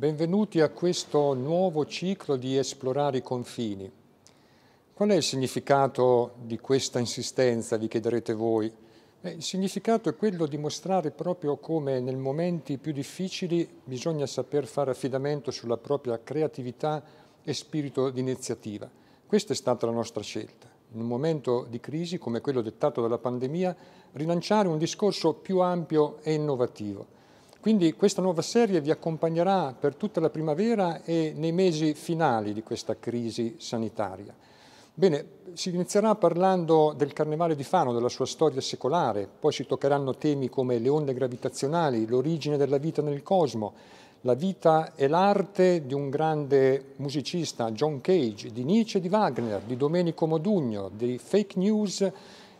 Benvenuti a questo nuovo ciclo di esplorare i confini. Qual è il significato di questa insistenza, vi chiederete voi? Eh, il significato è quello di mostrare proprio come nei momenti più difficili bisogna saper fare affidamento sulla propria creatività e spirito d'iniziativa. Questa è stata la nostra scelta. In un momento di crisi come quello dettato dalla pandemia, rilanciare un discorso più ampio e innovativo quindi questa nuova serie vi accompagnerà per tutta la primavera e nei mesi finali di questa crisi sanitaria. Bene, si inizierà parlando del Carnevale di Fano, della sua storia secolare, poi si toccheranno temi come le onde gravitazionali, l'origine della vita nel cosmo, la vita e l'arte di un grande musicista, John Cage, di Nietzsche e di Wagner, di Domenico Modugno, di fake news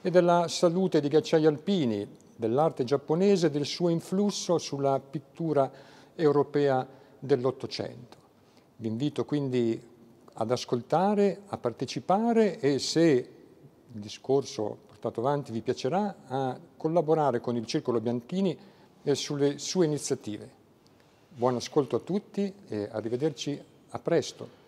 e della salute di Ghiacciai Alpini, dell'arte giapponese e del suo influsso sulla pittura europea dell'Ottocento. Vi invito quindi ad ascoltare, a partecipare e se il discorso portato avanti vi piacerà, a collaborare con il Circolo Bianchini eh, sulle sue iniziative. Buon ascolto a tutti e arrivederci a presto.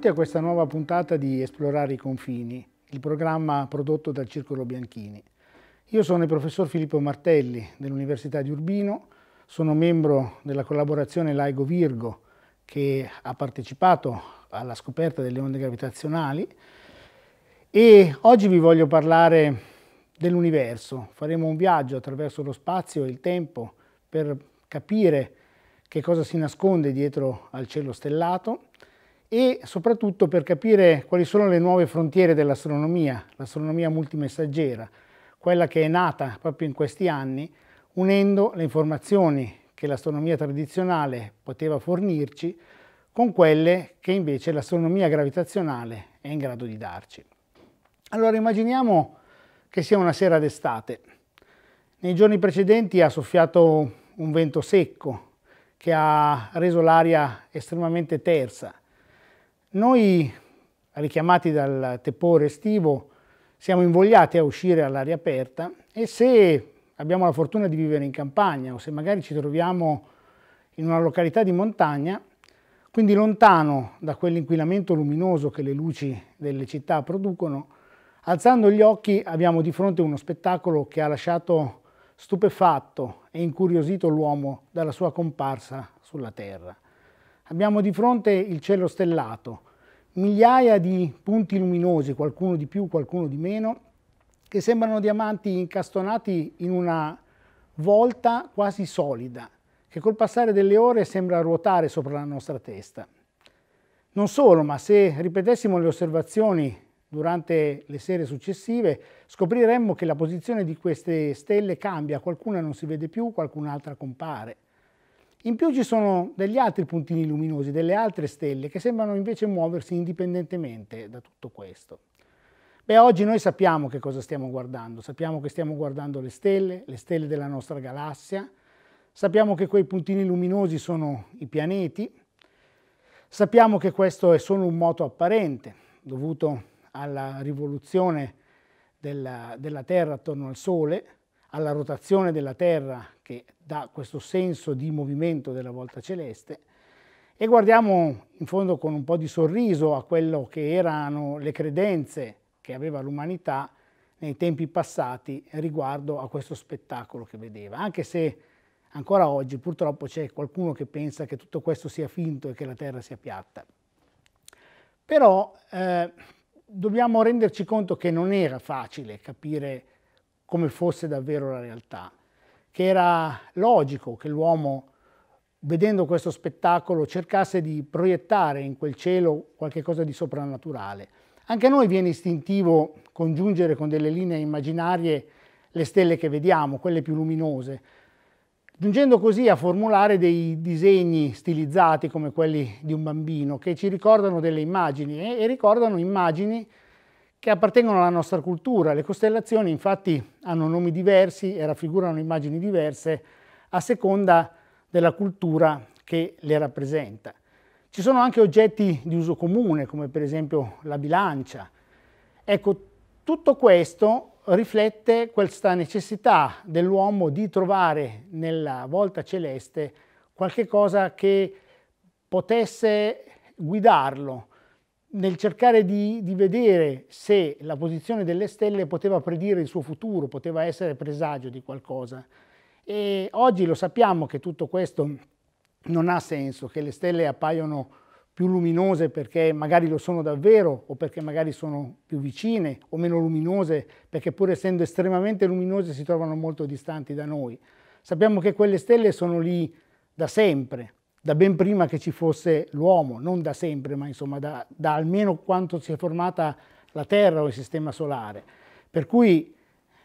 benvenuti a questa nuova puntata di Esplorare i confini, il programma prodotto dal Circolo Bianchini. Io sono il professor Filippo Martelli dell'Università di Urbino, sono membro della collaborazione Laigo Virgo che ha partecipato alla scoperta delle onde gravitazionali e oggi vi voglio parlare dell'universo. Faremo un viaggio attraverso lo spazio e il tempo per capire che cosa si nasconde dietro al cielo stellato e soprattutto per capire quali sono le nuove frontiere dell'astronomia, l'astronomia multimessaggera, quella che è nata proprio in questi anni, unendo le informazioni che l'astronomia tradizionale poteva fornirci con quelle che invece l'astronomia gravitazionale è in grado di darci. Allora immaginiamo che sia una sera d'estate. Nei giorni precedenti ha soffiato un vento secco che ha reso l'aria estremamente tersa noi, richiamati dal tepore estivo, siamo invogliati a uscire all'aria aperta e se abbiamo la fortuna di vivere in campagna o se magari ci troviamo in una località di montagna, quindi lontano da quell'inquinamento luminoso che le luci delle città producono, alzando gli occhi abbiamo di fronte uno spettacolo che ha lasciato stupefatto e incuriosito l'uomo dalla sua comparsa sulla Terra. Abbiamo di fronte il cielo stellato, migliaia di punti luminosi, qualcuno di più, qualcuno di meno, che sembrano diamanti incastonati in una volta quasi solida, che col passare delle ore sembra ruotare sopra la nostra testa. Non solo, ma se ripetessimo le osservazioni durante le sere successive, scopriremmo che la posizione di queste stelle cambia, qualcuna non si vede più, qualcun'altra compare. In più ci sono degli altri puntini luminosi, delle altre stelle, che sembrano invece muoversi indipendentemente da tutto questo. Beh, oggi noi sappiamo che cosa stiamo guardando, sappiamo che stiamo guardando le stelle, le stelle della nostra galassia, sappiamo che quei puntini luminosi sono i pianeti, sappiamo che questo è solo un moto apparente, dovuto alla rivoluzione della, della Terra attorno al Sole, alla rotazione della Terra che dà questo senso di movimento della volta celeste e guardiamo in fondo con un po' di sorriso a quello che erano le credenze che aveva l'umanità nei tempi passati riguardo a questo spettacolo che vedeva, anche se ancora oggi purtroppo c'è qualcuno che pensa che tutto questo sia finto e che la Terra sia piatta. Però eh, dobbiamo renderci conto che non era facile capire come fosse davvero la realtà che era logico che l'uomo, vedendo questo spettacolo, cercasse di proiettare in quel cielo qualcosa di soprannaturale. Anche a noi viene istintivo congiungere con delle linee immaginarie le stelle che vediamo, quelle più luminose, giungendo così a formulare dei disegni stilizzati come quelli di un bambino che ci ricordano delle immagini e, ricordano immagini che appartengono alla nostra cultura. Le costellazioni infatti hanno nomi diversi e raffigurano immagini diverse a seconda della cultura che le rappresenta. Ci sono anche oggetti di uso comune, come per esempio la bilancia. Ecco, tutto questo riflette questa necessità dell'uomo di trovare nella volta celeste qualche cosa che potesse guidarlo, nel cercare di, di, vedere se la posizione delle stelle poteva predire il suo futuro, poteva essere presagio di qualcosa. E oggi lo sappiamo che tutto questo non ha senso, che le stelle appaiono più luminose perché magari lo sono davvero o perché magari sono più vicine o meno luminose perché pur essendo estremamente luminose si trovano molto distanti da noi. Sappiamo che quelle stelle sono lì da sempre, da ben prima che ci fosse l'uomo, non da sempre, ma insomma da, da almeno quanto si è formata la Terra o il Sistema Solare. Per cui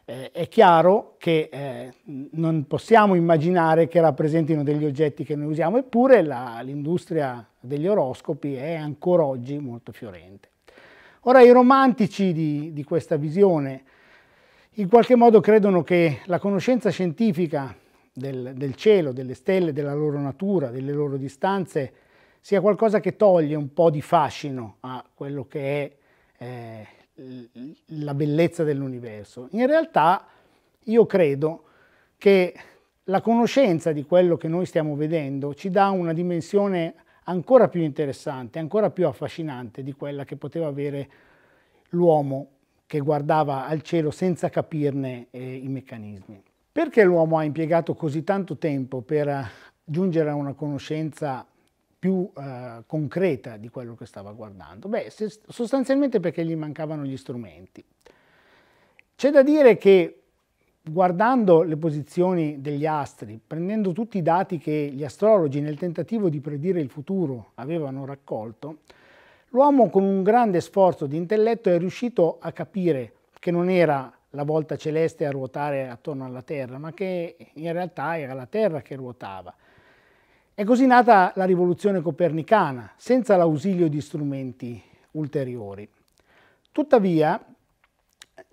eh, è chiaro che eh, non possiamo immaginare che rappresentino degli oggetti che noi usiamo, eppure l'industria degli oroscopi è ancora oggi molto fiorente. Ora i romantici di, di questa visione in qualche modo credono che la conoscenza scientifica del, del cielo, delle stelle, della loro natura, delle loro distanze, sia qualcosa che toglie un po' di fascino a quello che è eh, la bellezza dell'universo. In realtà io credo che la conoscenza di quello che noi stiamo vedendo ci dà una dimensione ancora più interessante, ancora più affascinante di quella che poteva avere l'uomo che guardava al cielo senza capirne eh, i meccanismi. Perché l'uomo ha impiegato così tanto tempo per eh, giungere a una conoscenza più eh, concreta di quello che stava guardando? Beh, se, sostanzialmente perché gli mancavano gli strumenti. C'è da dire che guardando le posizioni degli astri, prendendo tutti i dati che gli astrologi nel tentativo di predire il futuro avevano raccolto, l'uomo con un grande sforzo di intelletto è riuscito a capire che non era la volta celeste a ruotare attorno alla Terra, ma che in realtà era la Terra che ruotava. È così nata la rivoluzione copernicana, senza l'ausilio di strumenti ulteriori. Tuttavia,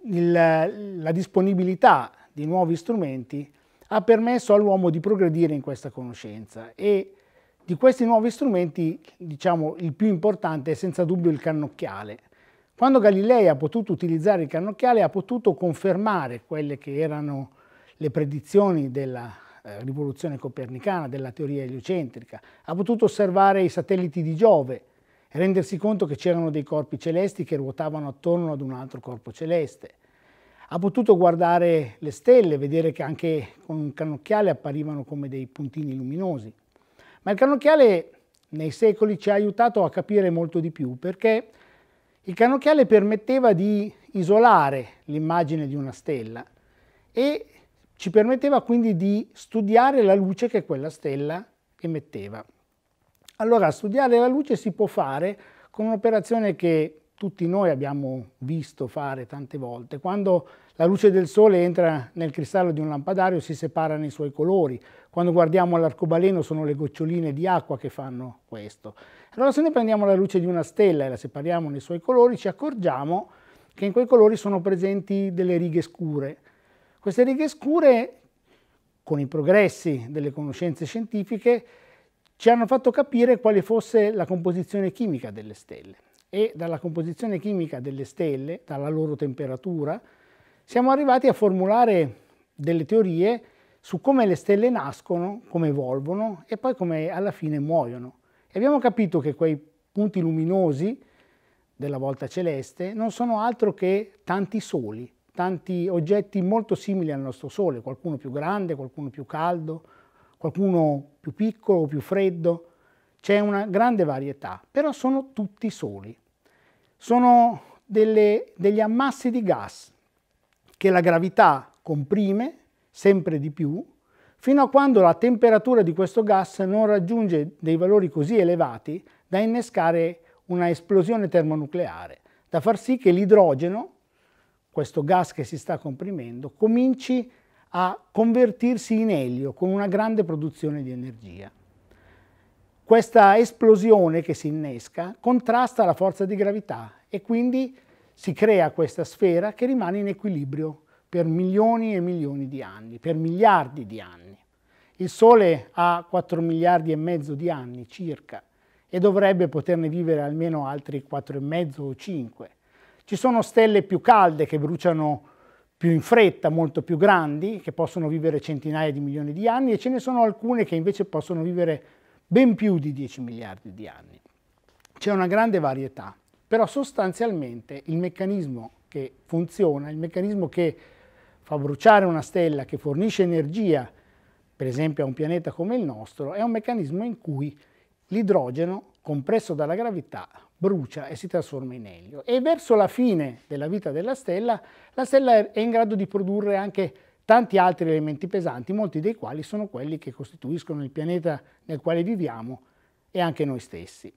il, la disponibilità di nuovi strumenti ha permesso all'uomo di progredire in questa conoscenza e di questi nuovi strumenti, diciamo, il più importante è senza dubbio il cannocchiale, quando Galilei ha potuto utilizzare il cannocchiale ha potuto confermare quelle che erano le predizioni della eh, rivoluzione copernicana, della teoria eliocentrica, ha potuto osservare i satelliti di Giove e rendersi conto che c'erano dei corpi celesti che ruotavano attorno ad un altro corpo celeste. Ha potuto guardare le stelle, vedere che anche con un cannocchiale apparivano come dei puntini luminosi. Ma il cannocchiale nei secoli ci ha aiutato a capire molto di più perché il cannocchiale permetteva di isolare l'immagine di una stella e ci permetteva quindi di studiare la luce che quella stella emetteva. Allora, studiare la luce si può fare con un'operazione che tutti noi abbiamo visto fare tante volte. Quando la luce del sole entra nel cristallo di un lampadario si separa nei suoi colori, quando guardiamo l'arcobaleno sono le goccioline di acqua che fanno questo. Allora se noi prendiamo la luce di una stella e la separiamo nei suoi colori, ci accorgiamo che in quei colori sono presenti delle righe scure. Queste righe scure, con i progressi delle conoscenze scientifiche, ci hanno fatto capire quale fosse la composizione chimica delle stelle. E dalla composizione chimica delle stelle, dalla loro temperatura, siamo arrivati a formulare delle teorie su come le stelle nascono, come evolvono e poi come alla fine muoiono. E abbiamo capito che quei punti luminosi della volta celeste non sono altro che tanti soli, tanti oggetti molto simili al nostro Sole, qualcuno più grande, qualcuno più caldo, qualcuno più piccolo o più freddo. C'è una grande varietà, però sono tutti soli. Sono delle, degli ammassi di gas che la gravità comprime sempre di più, fino a quando la temperatura di questo gas non raggiunge dei valori così elevati da innescare una esplosione termonucleare, da far sì che l'idrogeno, questo gas che si sta comprimendo, cominci a convertirsi in elio con una grande produzione di energia. Questa esplosione che si innesca contrasta la forza di gravità e quindi si crea questa sfera che rimane in equilibrio per milioni e milioni di anni, per miliardi di anni. Il Sole ha 4 miliardi e mezzo di anni circa e dovrebbe poterne vivere almeno altri 4,5 o 5. Ci sono stelle più calde che bruciano più in fretta, molto più grandi, che possono vivere centinaia di milioni di anni e ce ne sono alcune che invece possono vivere ben più di 10 miliardi di anni. C'è una grande varietà, però sostanzialmente il meccanismo che funziona, il meccanismo che fa bruciare una stella che fornisce energia, per esempio a un pianeta come il nostro, è un meccanismo in cui l'idrogeno, compresso dalla gravità, brucia e si trasforma in elio. E verso la fine della vita della stella, la stella è in grado di produrre anche tanti altri elementi pesanti, molti dei quali sono quelli che costituiscono il pianeta nel quale viviamo e anche noi stessi.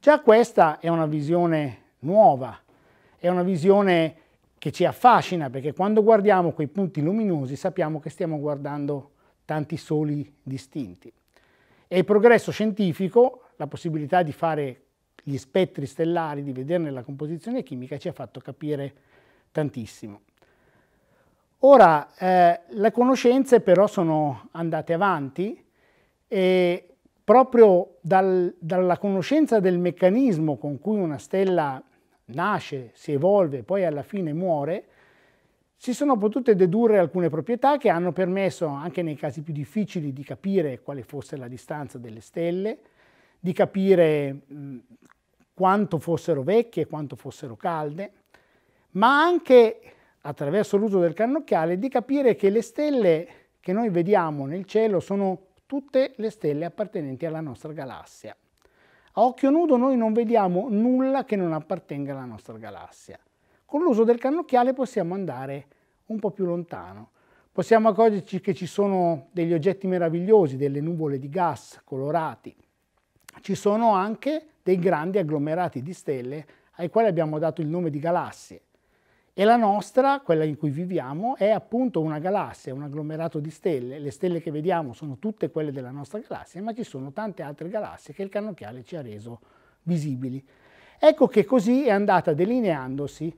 Già questa è una visione nuova, è una visione che ci affascina perché quando guardiamo quei punti luminosi sappiamo che stiamo guardando tanti soli distinti. E il progresso scientifico, la possibilità di fare gli spettri stellari, di vederne la composizione chimica, ci ha fatto capire tantissimo. Ora, eh, le conoscenze però sono andate avanti e proprio dal, dalla conoscenza del meccanismo con cui una stella nasce, si evolve, poi alla fine muore, si sono potute dedurre alcune proprietà che hanno permesso, anche nei casi più difficili, di capire quale fosse la distanza delle stelle, di capire quanto fossero vecchie, quanto fossero calde, ma anche attraverso l'uso del cannocchiale di capire che le stelle che noi vediamo nel cielo sono tutte le stelle appartenenti alla nostra galassia. A occhio nudo noi non vediamo nulla che non appartenga alla nostra galassia. Con l'uso del cannocchiale possiamo andare un po' più lontano. Possiamo accorgerci che ci sono degli oggetti meravigliosi, delle nuvole di gas colorati. Ci sono anche dei grandi agglomerati di stelle ai quali abbiamo dato il nome di galassie. E la nostra, quella in cui viviamo, è appunto una galassia, un agglomerato di stelle. Le stelle che vediamo sono tutte quelle della nostra galassia, ma ci sono tante altre galassie che il cannocchiale ci ha reso visibili. Ecco che così è andata delineandosi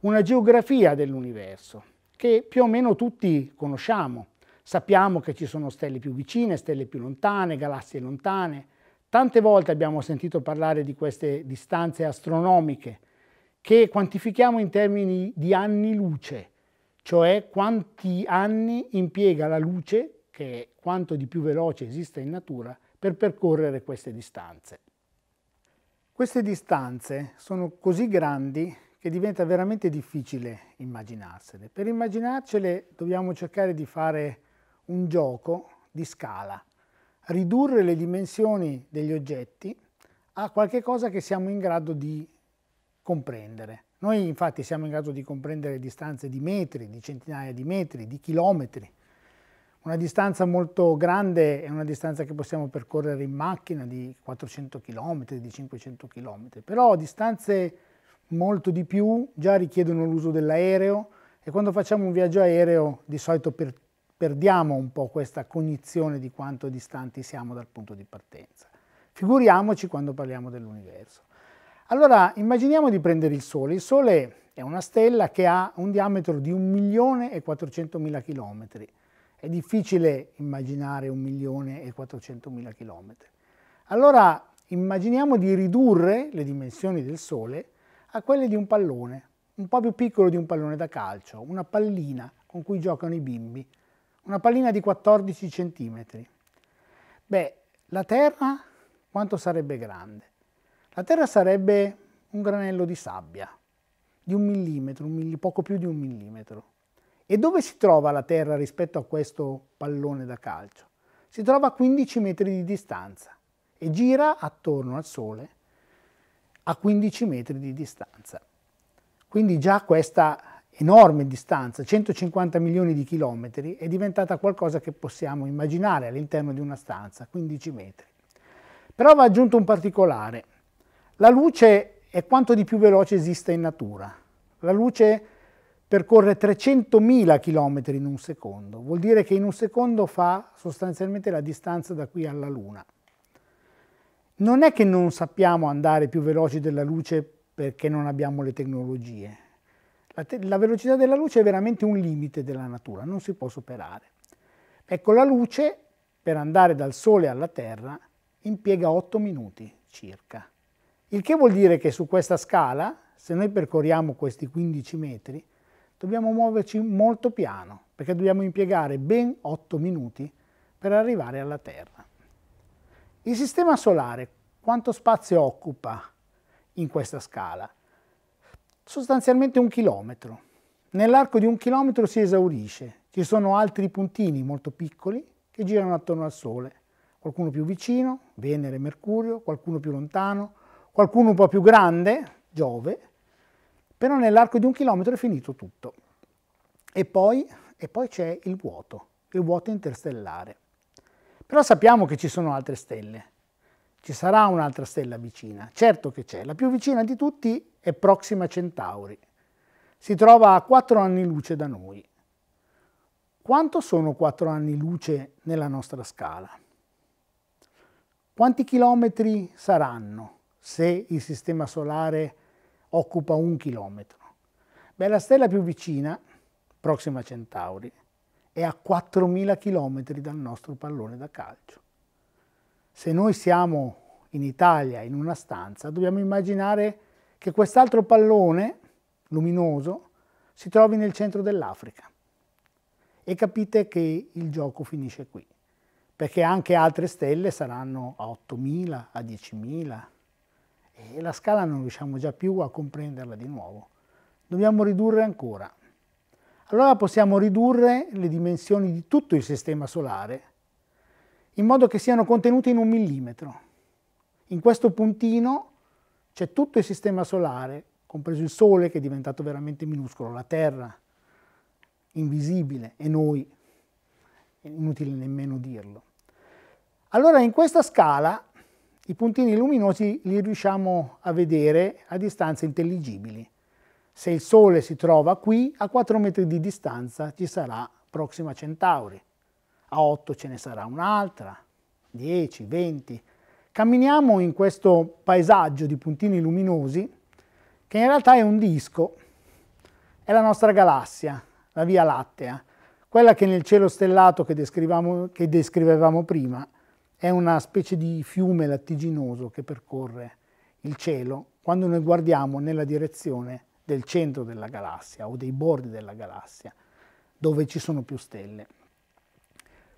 una geografia dell'universo, che più o meno tutti conosciamo. Sappiamo che ci sono stelle più vicine, stelle più lontane, galassie lontane. Tante volte abbiamo sentito parlare di queste distanze astronomiche che quantifichiamo in termini di anni luce, cioè quanti anni impiega la luce, che è quanto di più veloce esiste in natura, per percorrere queste distanze. Queste distanze sono così grandi che diventa veramente difficile immaginarsele. Per immaginarcele dobbiamo cercare di fare un gioco di scala, ridurre le dimensioni degli oggetti a qualche cosa che siamo in grado di comprendere. Noi infatti siamo in grado di comprendere distanze di metri, di centinaia di metri, di chilometri. Una distanza molto grande è una distanza che possiamo percorrere in macchina di 400 km, di 500 km, però distanze molto di più già richiedono l'uso dell'aereo e quando facciamo un viaggio aereo di solito per, perdiamo un po' questa cognizione di quanto distanti siamo dal punto di partenza. Figuriamoci quando parliamo dell'universo. Allora immaginiamo di prendere il Sole. Il Sole è una stella che ha un diametro di 1.400.000 km. È difficile immaginare 1.400.000 km. Allora immaginiamo di ridurre le dimensioni del Sole a quelle di un pallone, un po' più piccolo di un pallone da calcio, una pallina con cui giocano i bimbi, una pallina di 14 cm. Beh, la Terra quanto sarebbe grande? La Terra sarebbe un granello di sabbia, di un millimetro, un milli, poco più di un millimetro. E dove si trova la Terra rispetto a questo pallone da calcio? Si trova a 15 metri di distanza e gira attorno al Sole a 15 metri di distanza. Quindi già questa enorme distanza, 150 milioni di chilometri, è diventata qualcosa che possiamo immaginare all'interno di una stanza, 15 metri. Però va aggiunto un particolare. La luce è quanto di più veloce esiste in natura. La luce percorre 300.000 km in un secondo, vuol dire che in un secondo fa sostanzialmente la distanza da qui alla Luna. Non è che non sappiamo andare più veloci della luce perché non abbiamo le tecnologie. La, te la velocità della luce è veramente un limite della natura, non si può superare. Ecco, la luce per andare dal Sole alla Terra impiega 8 minuti circa. Il che vuol dire che su questa scala, se noi percorriamo questi 15 metri, dobbiamo muoverci molto piano, perché dobbiamo impiegare ben 8 minuti per arrivare alla Terra. Il Sistema Solare quanto spazio occupa in questa scala? Sostanzialmente un chilometro. Nell'arco di un chilometro si esaurisce. Ci sono altri puntini molto piccoli che girano attorno al Sole. Qualcuno più vicino, Venere, Mercurio, qualcuno più lontano, qualcuno un po' più grande, Giove, però nell'arco di un chilometro è finito tutto. E poi, poi c'è il vuoto, il vuoto interstellare. Però sappiamo che ci sono altre stelle, ci sarà un'altra stella vicina, certo che c'è, la più vicina di tutti è Proxima Centauri, si trova a 4 anni luce da noi. Quanto sono 4 anni luce nella nostra scala? Quanti chilometri saranno? se il sistema solare occupa un chilometro? Beh, la stella più vicina, Proxima Centauri, è a 4.000 chilometri dal nostro pallone da calcio. Se noi siamo in Italia in una stanza, dobbiamo immaginare che quest'altro pallone luminoso si trovi nel centro dell'Africa. E capite che il gioco finisce qui, perché anche altre stelle saranno a 8.000, a 10.000, e la scala non riusciamo già più a comprenderla di nuovo. Dobbiamo ridurre ancora. Allora possiamo ridurre le dimensioni di tutto il sistema solare in modo che siano contenute in un millimetro. In questo puntino c'è tutto il sistema solare, compreso il Sole che è diventato veramente minuscolo, la Terra invisibile e noi, inutile nemmeno dirlo. Allora in questa scala i puntini luminosi li riusciamo a vedere a distanze intelligibili. Se il Sole si trova qui, a 4 metri di distanza ci sarà Proxima Centauri, a 8 ce ne sarà un'altra, 10, 20. Camminiamo in questo paesaggio di puntini luminosi che in realtà è un disco, è la nostra galassia, la Via Lattea, quella che nel cielo stellato che, che descrivevamo prima è una specie di fiume lattiginoso che percorre il cielo quando noi guardiamo nella direzione del centro della galassia o dei bordi della galassia, dove ci sono più stelle.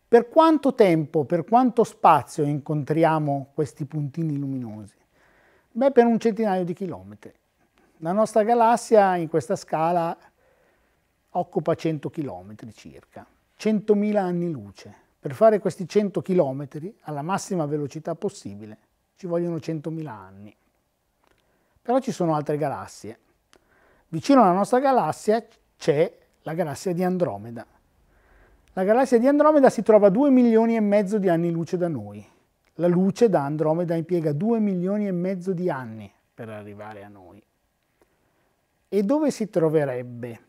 Per quanto tempo, per quanto spazio incontriamo questi puntini luminosi? Beh, per un centinaio di chilometri. La nostra galassia in questa scala occupa 100 chilometri circa, 100.000 anni luce. Per fare questi 100 km alla massima velocità possibile ci vogliono 100.000 anni. Però ci sono altre galassie. Vicino alla nostra galassia c'è la galassia di Andromeda. La galassia di Andromeda si trova a 2 milioni e mezzo di anni luce da noi. La luce da Andromeda impiega 2 milioni e mezzo di anni per arrivare a noi. E dove si troverebbe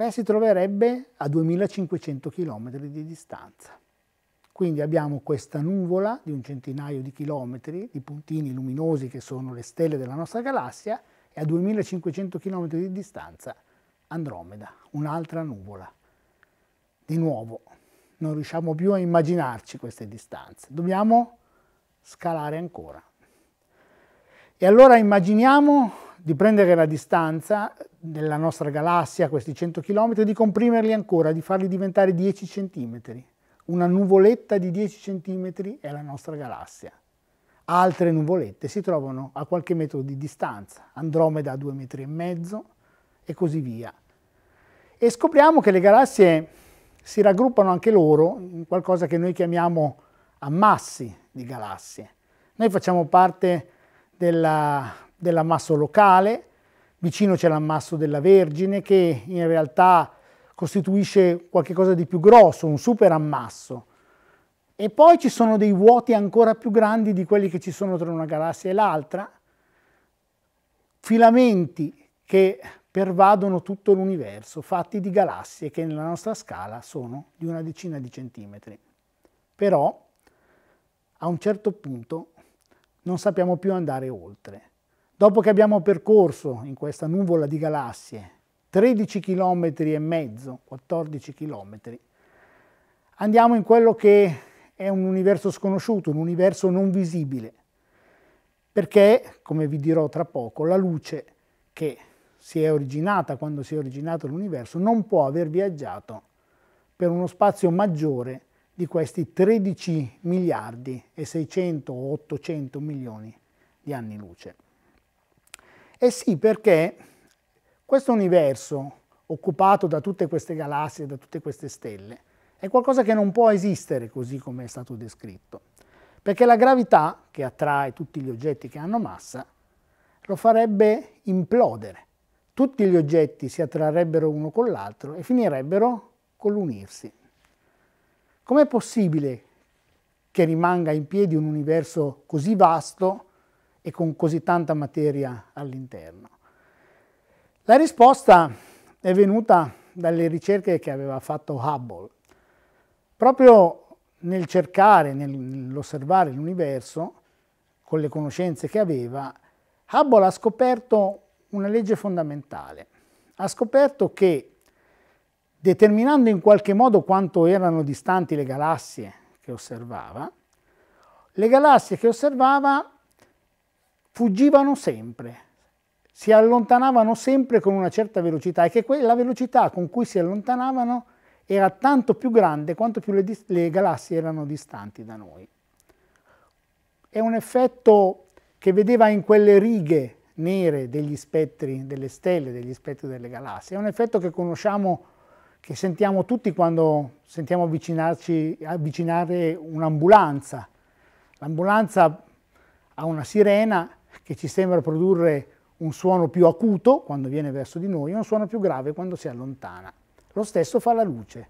Beh, si troverebbe a 2500 km di distanza. Quindi abbiamo questa nuvola di un centinaio di chilometri, di puntini luminosi che sono le stelle della nostra galassia, e a 2500 km di distanza Andromeda, un'altra nuvola. Di nuovo, non riusciamo più a immaginarci queste distanze, dobbiamo scalare ancora. E allora immaginiamo di prendere la distanza della nostra galassia, questi 100 km, di comprimerli ancora, di farli diventare 10 cm. Una nuvoletta di 10 cm è la nostra galassia. Altre nuvolette si trovano a qualche metro di distanza, Andromeda a due metri e mezzo e così via. E scopriamo che le galassie si raggruppano anche loro in qualcosa che noi chiamiamo ammassi di galassie. Noi facciamo parte dell'ammasso dell locale, vicino c'è l'ammasso della Vergine che in realtà costituisce qualcosa di più grosso, un super ammasso. E poi ci sono dei vuoti ancora più grandi di quelli che ci sono tra una galassia e l'altra, filamenti che pervadono tutto l'universo, fatti di galassie che nella nostra scala sono di una decina di centimetri. Però a un certo punto non sappiamo più andare oltre. Dopo che abbiamo percorso in questa nuvola di galassie 13 km e mezzo, 14 km, andiamo in quello che è un universo sconosciuto, un universo non visibile, perché, come vi dirò tra poco, la luce che si è originata quando si è originato l'universo non può aver viaggiato per uno spazio maggiore di questi 13 miliardi e 600 o 800 milioni di anni luce. E sì, perché questo universo occupato da tutte queste galassie, da tutte queste stelle, è qualcosa che non può esistere così come è stato descritto, perché la gravità, che attrae tutti gli oggetti che hanno massa, lo farebbe implodere. Tutti gli oggetti si attrarrebbero uno con l'altro e finirebbero con l'unirsi. Com'è possibile che rimanga in piedi un universo così vasto e con così tanta materia all'interno? La risposta è venuta dalle ricerche che aveva fatto Hubble. Proprio nel cercare, nell'osservare l'universo, con le conoscenze che aveva, Hubble ha scoperto una legge fondamentale. Ha scoperto che determinando in qualche modo quanto erano distanti le galassie che osservava, le galassie che osservava fuggivano sempre, si allontanavano sempre con una certa velocità e che la velocità con cui si allontanavano era tanto più grande quanto più le, le galassie erano distanti da noi. È un effetto che vedeva in quelle righe nere degli spettri delle stelle, degli spettri delle galassie, è un effetto che conosciamo che sentiamo tutti quando sentiamo avvicinare un'ambulanza. L'ambulanza ha una sirena che ci sembra produrre un suono più acuto quando viene verso di noi e un suono più grave quando si allontana. Lo stesso fa la luce.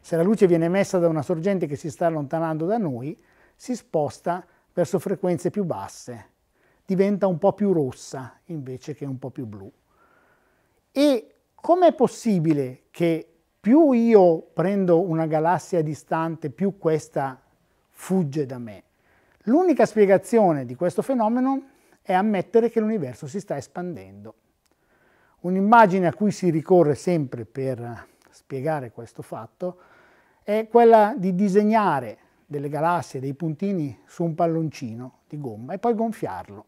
Se la luce viene emessa da una sorgente che si sta allontanando da noi, si sposta verso frequenze più basse, diventa un po' più rossa invece che un po' più blu. E com'è possibile che più io prendo una galassia distante, più questa fugge da me. L'unica spiegazione di questo fenomeno è ammettere che l'universo si sta espandendo. Un'immagine a cui si ricorre sempre per spiegare questo fatto è quella di disegnare delle galassie, dei puntini su un palloncino di gomma e poi gonfiarlo.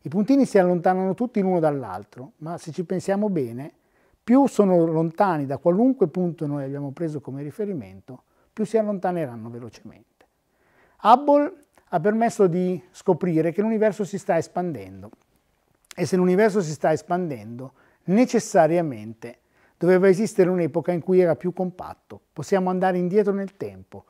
I puntini si allontanano tutti l'uno dall'altro, ma se ci pensiamo bene, più sono lontani da qualunque punto noi abbiamo preso come riferimento, più si allontaneranno velocemente. Hubble ha permesso di scoprire che l'universo si sta espandendo e se l'universo si sta espandendo, necessariamente doveva esistere un'epoca in cui era più compatto. Possiamo andare indietro nel tempo.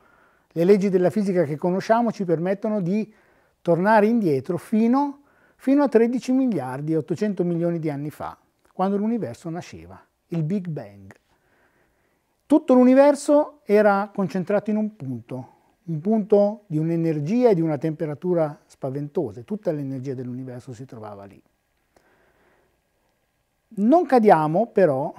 Le leggi della fisica che conosciamo ci permettono di tornare indietro fino, fino a 13 miliardi e 800 milioni di anni fa, quando l'universo nasceva il Big Bang. Tutto l'universo era concentrato in un punto, un punto di un'energia e di una temperatura spaventose, tutta l'energia dell'universo si trovava lì. Non cadiamo però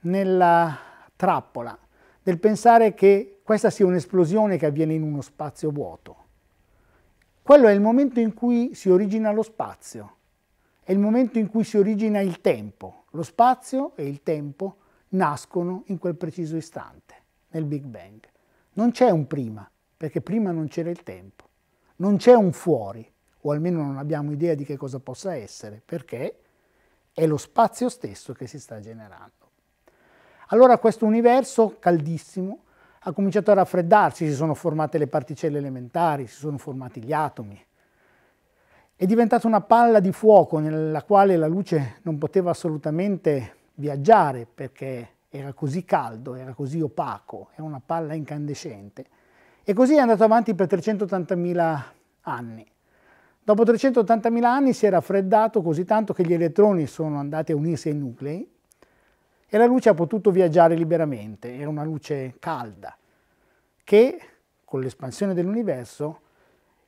nella trappola del pensare che questa sia un'esplosione che avviene in uno spazio vuoto. Quello è il momento in cui si origina lo spazio, è il momento in cui si origina il tempo. Lo spazio e il tempo nascono in quel preciso istante, nel Big Bang. Non c'è un prima, perché prima non c'era il tempo. Non c'è un fuori, o almeno non abbiamo idea di che cosa possa essere, perché è lo spazio stesso che si sta generando. Allora questo universo caldissimo ha cominciato a raffreddarsi, si sono formate le particelle elementari, si sono formati gli atomi, è diventata una palla di fuoco nella quale la luce non poteva assolutamente viaggiare perché era così caldo, era così opaco, era una palla incandescente. E così è andato avanti per 380.000 anni. Dopo 380.000 anni si è raffreddato così tanto che gli elettroni sono andati a unirsi ai nuclei e la luce ha potuto viaggiare liberamente, era una luce calda che con l'espansione dell'universo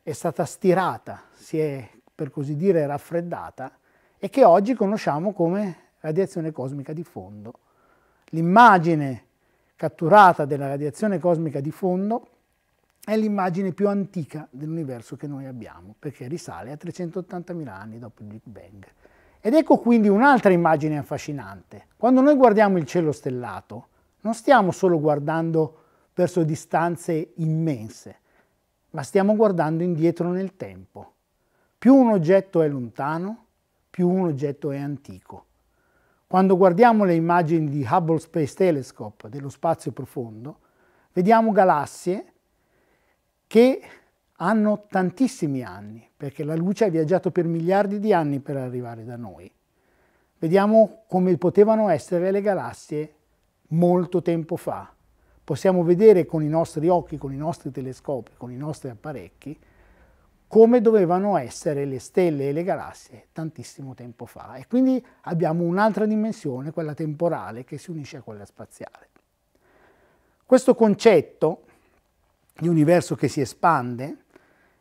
è stata stirata, si è per così dire raffreddata e che oggi conosciamo come radiazione cosmica di fondo. L'immagine catturata della radiazione cosmica di fondo è l'immagine più antica dell'universo che noi abbiamo, perché risale a 380.000 anni dopo il Big Bang. Ed ecco quindi un'altra immagine affascinante. Quando noi guardiamo il cielo stellato, non stiamo solo guardando verso distanze immense, ma stiamo guardando indietro nel tempo. Più un oggetto è lontano, più un oggetto è antico. Quando guardiamo le immagini di Hubble Space Telescope dello spazio profondo, vediamo galassie che hanno tantissimi anni, perché la luce ha viaggiato per miliardi di anni per arrivare da noi. Vediamo come potevano essere le galassie molto tempo fa. Possiamo vedere con i nostri occhi, con i nostri telescopi, con i nostri apparecchi, come dovevano essere le stelle e le galassie tantissimo tempo fa. E quindi abbiamo un'altra dimensione, quella temporale, che si unisce a quella spaziale. Questo concetto di universo che si espande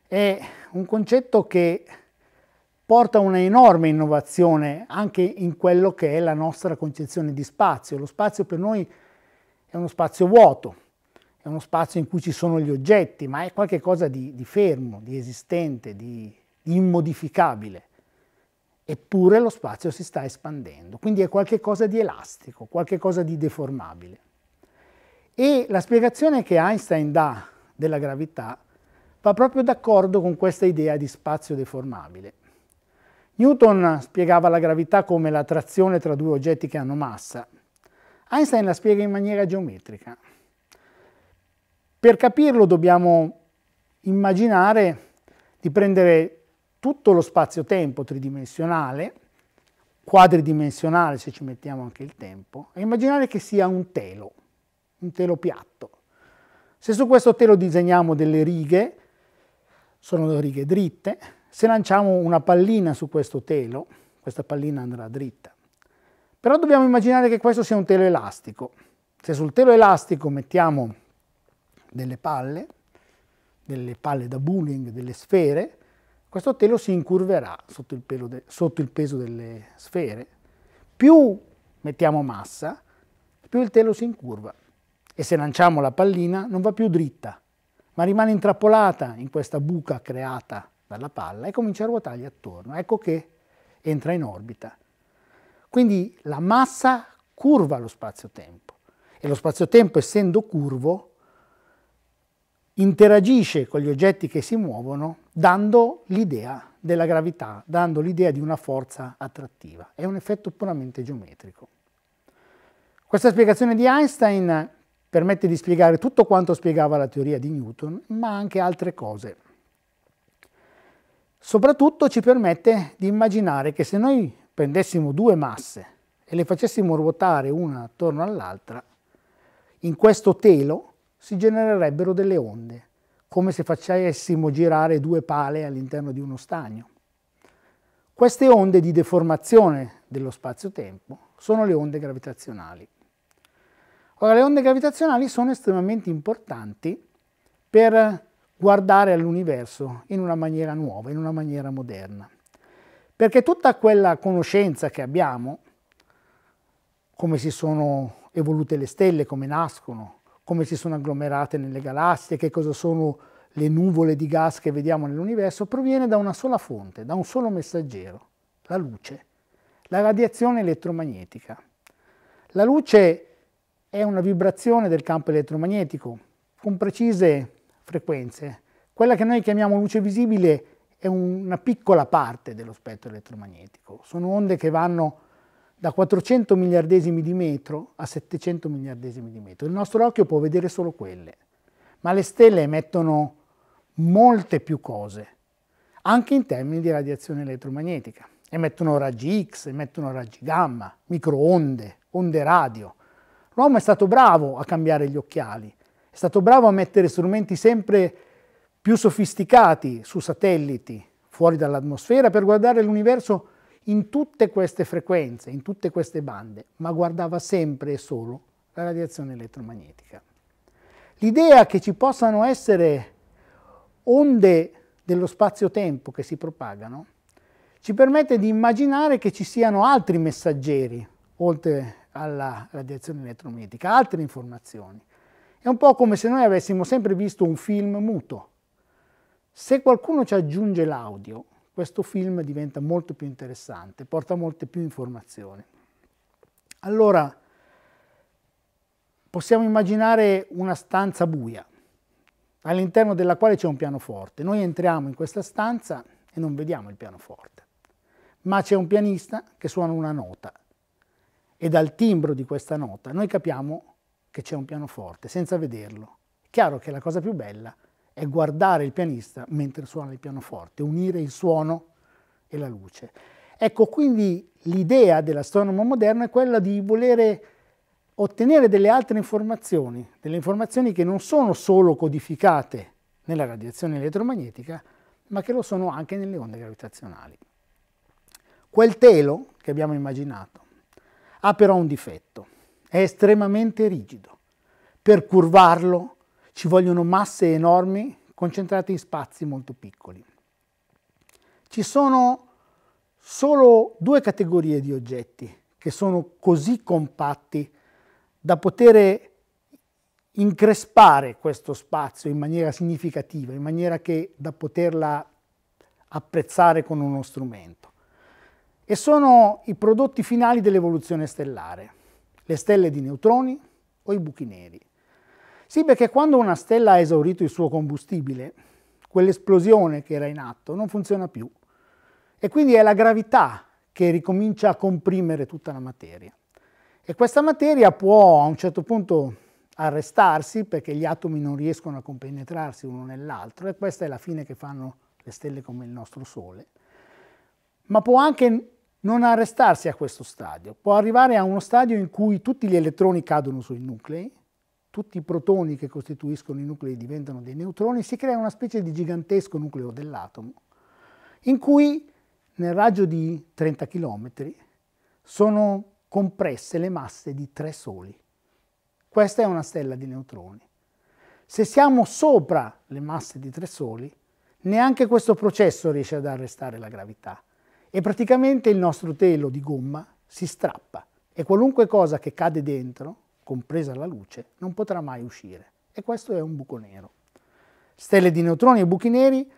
è un concetto che porta una enorme innovazione anche in quello che è la nostra concezione di spazio. Lo spazio per noi è uno spazio vuoto, è uno spazio in cui ci sono gli oggetti, ma è qualcosa di, di fermo, di esistente, di, di immodificabile. Eppure lo spazio si sta espandendo, quindi è qualcosa di elastico, qualcosa di deformabile. E la spiegazione che Einstein dà della gravità va proprio d'accordo con questa idea di spazio deformabile. Newton spiegava la gravità come la trazione tra due oggetti che hanno massa. Einstein la spiega in maniera geometrica. Per capirlo dobbiamo immaginare di prendere tutto lo spazio-tempo tridimensionale, quadridimensionale se ci mettiamo anche il tempo, e immaginare che sia un telo, un telo piatto. Se su questo telo disegniamo delle righe, sono righe dritte, se lanciamo una pallina su questo telo, questa pallina andrà dritta. Però dobbiamo immaginare che questo sia un telo elastico. Se sul telo elastico mettiamo delle palle, delle palle da bowling, delle sfere, questo telo si incurverà sotto il, de, sotto il peso delle sfere. Più mettiamo massa, più il telo si incurva. E se lanciamo la pallina non va più dritta, ma rimane intrappolata in questa buca creata dalla palla e comincia a ruotargli attorno. Ecco che entra in orbita. Quindi la massa curva lo spazio-tempo e lo spazio-tempo essendo curvo interagisce con gli oggetti che si muovono dando l'idea della gravità, dando l'idea di una forza attrattiva. È un effetto puramente geometrico. Questa spiegazione di Einstein permette di spiegare tutto quanto spiegava la teoria di Newton, ma anche altre cose. Soprattutto ci permette di immaginare che se noi prendessimo due masse e le facessimo ruotare una attorno all'altra, in questo telo si genererebbero delle onde, come se facessimo girare due pale all'interno di uno stagno. Queste onde di deformazione dello spazio-tempo sono le onde gravitazionali. Ora, le onde gravitazionali sono estremamente importanti per guardare all'universo in una maniera nuova, in una maniera moderna. Perché tutta quella conoscenza che abbiamo, come si sono evolute le stelle, come nascono, come si sono agglomerate nelle galassie, che cosa sono le nuvole di gas che vediamo nell'universo, proviene da una sola fonte, da un solo messaggero, la luce, la radiazione elettromagnetica. La luce è una vibrazione del campo elettromagnetico con precise frequenze. Quella che noi chiamiamo luce visibile è una piccola parte dello spettro elettromagnetico, sono onde che vanno da 400 miliardesimi di metro a 700 miliardesimi di metro. Il nostro occhio può vedere solo quelle, ma le stelle emettono molte più cose, anche in termini di radiazione elettromagnetica. Emettono raggi X, emettono raggi gamma, microonde, onde radio. L'uomo è stato bravo a cambiare gli occhiali, è stato bravo a mettere strumenti sempre più sofisticati su satelliti fuori dall'atmosfera per guardare l'universo in tutte queste frequenze, in tutte queste bande, ma guardava sempre e solo la radiazione elettromagnetica. L'idea che ci possano essere onde dello spazio-tempo che si propagano ci permette di immaginare che ci siano altri messaggeri, oltre alla radiazione elettromagnetica, altre informazioni. È un po' come se noi avessimo sempre visto un film muto. Se qualcuno ci aggiunge l'audio, questo film diventa molto più interessante, porta molte più informazioni. Allora, possiamo immaginare una stanza buia, all'interno della quale c'è un pianoforte. Noi entriamo in questa stanza e non vediamo il pianoforte, ma c'è un pianista che suona una nota e dal timbro di questa nota noi capiamo che c'è un pianoforte senza vederlo. chiaro che la cosa più bella è è guardare il pianista mentre suona il pianoforte, unire il suono e la luce. Ecco, quindi l'idea dell'astronomo moderno è quella di volere ottenere delle altre informazioni, delle informazioni che non sono solo codificate nella radiazione elettromagnetica, ma che lo sono anche nelle onde gravitazionali. Quel telo che abbiamo immaginato ha però un difetto, è estremamente rigido. Per curvarlo ci vogliono masse enormi concentrate in spazi molto piccoli. Ci sono solo due categorie di oggetti che sono così compatti da poter increspare questo spazio in maniera significativa, in maniera che da poterla apprezzare con uno strumento. E sono i prodotti finali dell'evoluzione stellare, le stelle di neutroni o i buchi neri. Sì, perché quando una stella ha esaurito il suo combustibile, quell'esplosione che era in atto non funziona più. E quindi è la gravità che ricomincia a comprimere tutta la materia. E questa materia può a un certo punto arrestarsi perché gli atomi non riescono a compenetrarsi uno nell'altro e questa è la fine che fanno le stelle come il nostro Sole. Ma può anche non arrestarsi a questo stadio, può arrivare a uno stadio in cui tutti gli elettroni cadono sui nuclei tutti i protoni che costituiscono i nuclei diventano dei neutroni, si crea una specie di gigantesco nucleo dell'atomo, in cui nel raggio di 30 km sono compresse le masse di tre soli. Questa è una stella di neutroni. Se siamo sopra le masse di tre soli, neanche questo processo riesce ad arrestare la gravità e praticamente il nostro telo di gomma si strappa e qualunque cosa che cade dentro compresa la luce, non potrà mai uscire. E questo è un buco nero. Stelle di neutroni e buchi neri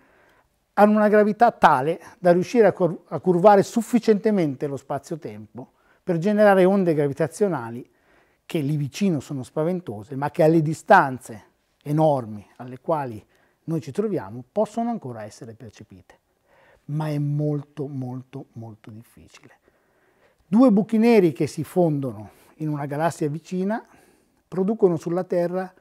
hanno una gravità tale da riuscire a, curvare sufficientemente lo spazio-tempo per generare onde gravitazionali che lì vicino sono spaventose, ma che alle distanze enormi alle quali noi ci troviamo possono ancora essere percepite. Ma è molto, molto, molto difficile. Due buchi neri che si fondono in una galassia vicina producono sulla Terra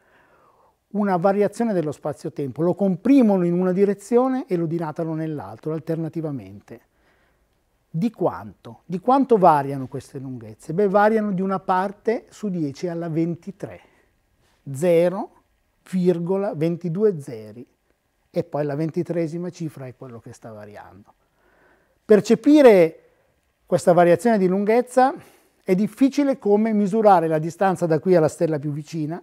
una variazione dello spazio-tempo, lo comprimono in una direzione e lo dilatano nell'altra, alternativamente. Di quanto? Di quanto variano queste lunghezze? Beh, variano di una parte su 10 alla 23, 0,22 zeri, e poi la ventitresima cifra è quello che sta variando. Percepire questa variazione di lunghezza è difficile come misurare la distanza da qui alla stella più vicina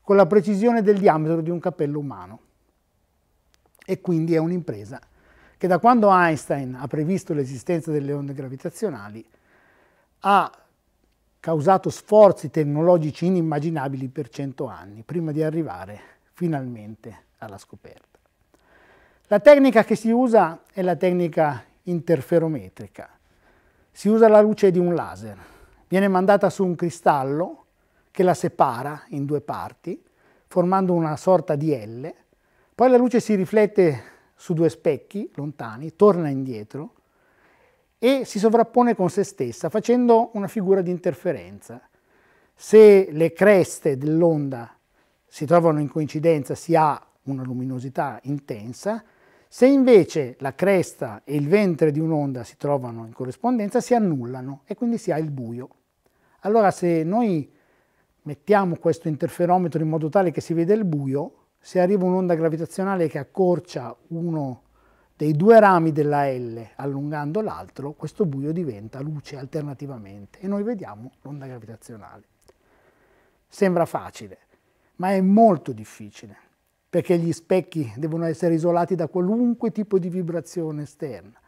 con la precisione del diametro di un capello umano. E quindi è un'impresa che da quando Einstein ha previsto l'esistenza delle onde gravitazionali ha causato sforzi tecnologici inimmaginabili per cento anni, prima di arrivare finalmente alla scoperta. La tecnica che si usa è la tecnica interferometrica. Si usa la luce di un laser viene mandata su un cristallo che la separa in due parti, formando una sorta di L. Poi la luce si riflette su due specchi lontani, torna indietro e si sovrappone con se stessa facendo una figura di interferenza. Se le creste dell'onda si trovano in coincidenza si ha una luminosità intensa, se invece la cresta e il ventre di un'onda si trovano in corrispondenza si annullano e quindi si ha il buio. Allora se noi mettiamo questo interferometro in modo tale che si veda il buio, se arriva un'onda gravitazionale che accorcia uno dei due rami della L allungando l'altro, questo buio diventa luce alternativamente e noi vediamo l'onda gravitazionale. Sembra facile, ma è molto difficile, perché gli specchi devono essere isolati da qualunque tipo di vibrazione esterna,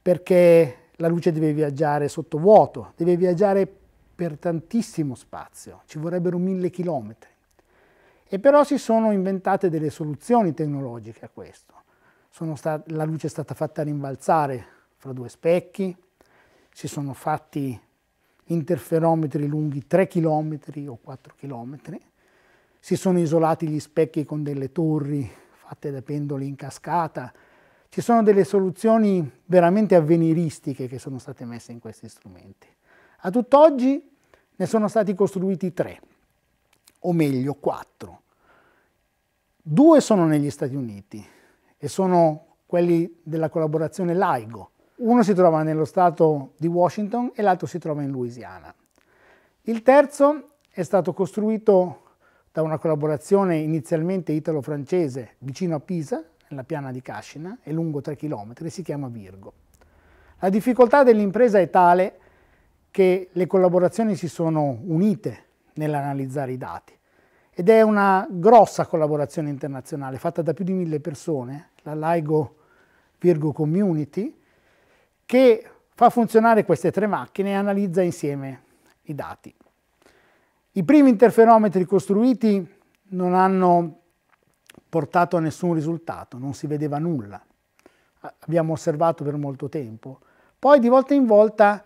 perché la luce deve viaggiare sotto vuoto, deve viaggiare per tantissimo spazio, ci vorrebbero mille chilometri. E però si sono inventate delle soluzioni tecnologiche a questo. la luce è stata fatta rimbalzare fra due specchi, si sono fatti interferometri lunghi 3 km o 4 km, si sono isolati gli specchi con delle torri fatte da pendoli in cascata, ci sono delle soluzioni veramente avveniristiche che sono state messe in questi strumenti. A tutt'oggi ne sono stati costruiti tre, o meglio quattro. Due sono negli Stati Uniti e sono quelli della collaborazione LIGO. Uno si trova nello stato di Washington e l'altro si trova in Louisiana. Il terzo è stato costruito da una collaborazione inizialmente italo-francese vicino a Pisa, nella piana di Cascina, è lungo 3 km, si chiama Virgo. La difficoltà dell'impresa è tale che le collaborazioni si sono unite nell'analizzare i dati ed è una grossa collaborazione internazionale fatta da più di mille persone, la LIGO Virgo Community, che fa funzionare queste tre macchine e analizza insieme i dati. I primi interferometri costruiti non hanno portato a nessun risultato, non si vedeva nulla. Abbiamo osservato per molto tempo. Poi di volta in volta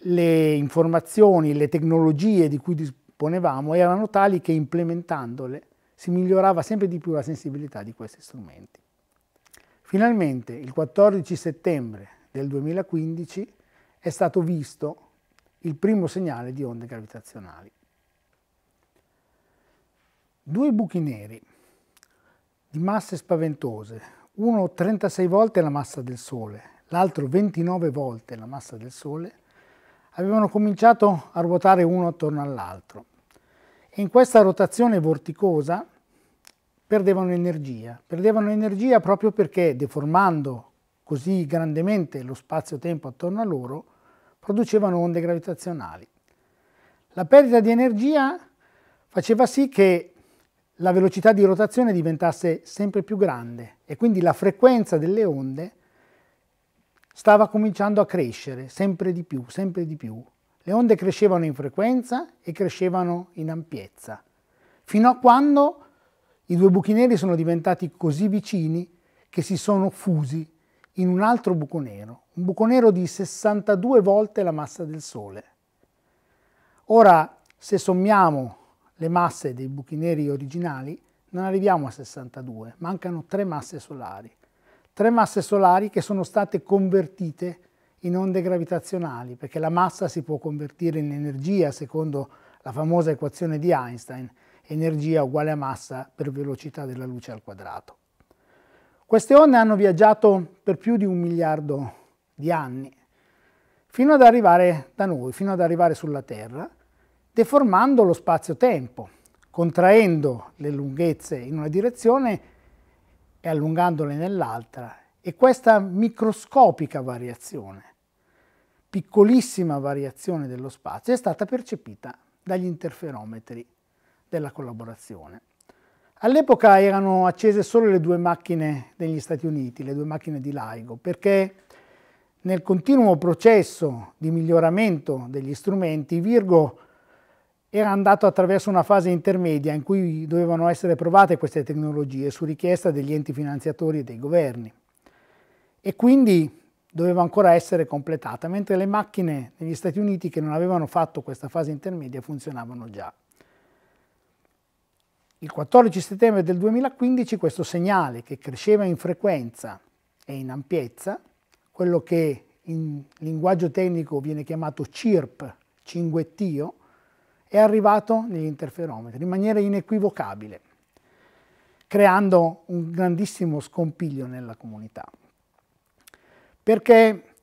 le informazioni, le tecnologie di cui disponevamo erano tali che implementandole si migliorava sempre di più la sensibilità di questi strumenti. Finalmente, il 14 settembre del 2015, è stato visto il primo segnale di onde gravitazionali. Due buchi neri di masse spaventose, uno 36 volte la massa del Sole, l'altro 29 volte la massa del Sole, avevano cominciato a ruotare uno attorno all'altro. E in questa rotazione vorticosa perdevano energia. Perdevano energia proprio perché, deformando così grandemente lo spazio-tempo attorno a loro, producevano onde gravitazionali. La perdita di energia faceva sì che la velocità di rotazione diventasse sempre più grande e quindi la frequenza delle onde stava cominciando a crescere sempre di più, sempre di più. Le onde crescevano in frequenza e crescevano in ampiezza, fino a quando i due buchi neri sono diventati così vicini che si sono fusi in un altro buco nero, un buco nero di 62 volte la massa del Sole. Ora, se sommiamo le masse dei buchi neri originali, non arriviamo a 62, mancano tre masse solari tre masse solari che sono state convertite in onde gravitazionali, perché la massa si può convertire in energia secondo la famosa equazione di Einstein, energia uguale a massa per velocità della luce al quadrato. Queste onde hanno viaggiato per più di un miliardo di anni, fino ad arrivare da noi, fino ad arrivare sulla Terra, deformando lo spazio-tempo, contraendo le lunghezze in una direzione e allungandole nell'altra e questa microscopica variazione, piccolissima variazione dello spazio è stata percepita dagli interferometri della collaborazione. All'epoca erano accese solo le due macchine degli Stati Uniti, le due macchine di LIGO, perché nel continuo processo di miglioramento degli strumenti Virgo era andato attraverso una fase intermedia in cui dovevano essere provate queste tecnologie su richiesta degli enti finanziatori e dei governi e quindi doveva ancora essere completata, mentre le macchine negli Stati Uniti che non avevano fatto questa fase intermedia funzionavano già. Il 14 settembre del 2015 questo segnale che cresceva in frequenza e in ampiezza, quello che in linguaggio tecnico viene chiamato CIRP, cinguettio, è arrivato negli interferometri in maniera inequivocabile, creando un grandissimo scompiglio nella comunità. Perché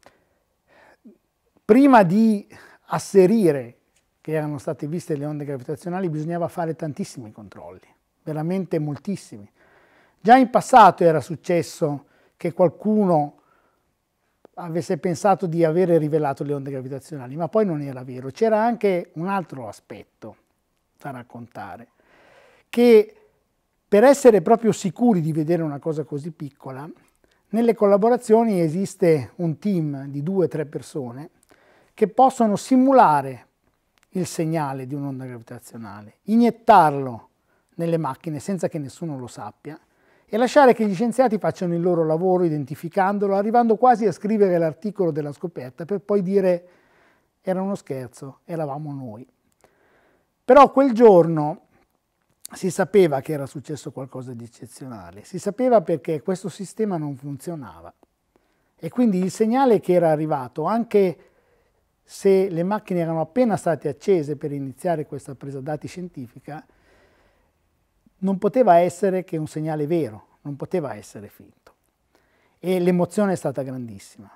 prima di asserire che erano state viste le onde gravitazionali bisognava fare tantissimi controlli, veramente moltissimi. Già in passato era successo che qualcuno avesse pensato di avere rivelato le onde gravitazionali, ma poi non era vero. C'era anche un altro aspetto da raccontare, che per essere proprio sicuri di vedere una cosa così piccola, nelle collaborazioni esiste un team di due o tre persone che possono simulare il segnale di un'onda gravitazionale, iniettarlo nelle macchine senza che nessuno lo sappia e lasciare che gli scienziati facciano il loro lavoro identificandolo, arrivando quasi a scrivere l'articolo della scoperta per poi dire era uno scherzo, eravamo noi. Però quel giorno si sapeva che era successo qualcosa di eccezionale, si sapeva perché questo sistema non funzionava e quindi il segnale che era arrivato, anche se le macchine erano appena state accese per iniziare questa presa dati scientifica, non poteva essere che un segnale vero, non poteva essere finto. E l'emozione è stata grandissima.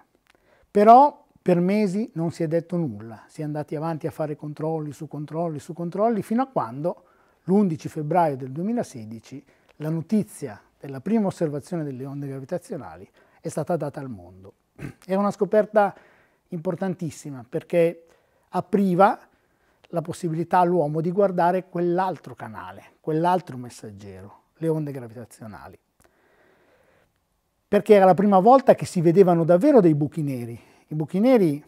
Però per mesi non si è detto nulla, si è andati avanti a fare controlli su controlli su controlli, fino a quando l'11 febbraio del 2016 la notizia della prima osservazione delle onde gravitazionali è stata data al mondo. È una scoperta importantissima perché apriva la possibilità all'uomo di guardare quell'altro canale, quell'altro messaggero, le onde gravitazionali. Perché era la prima volta che si vedevano davvero dei buchi neri. I buchi neri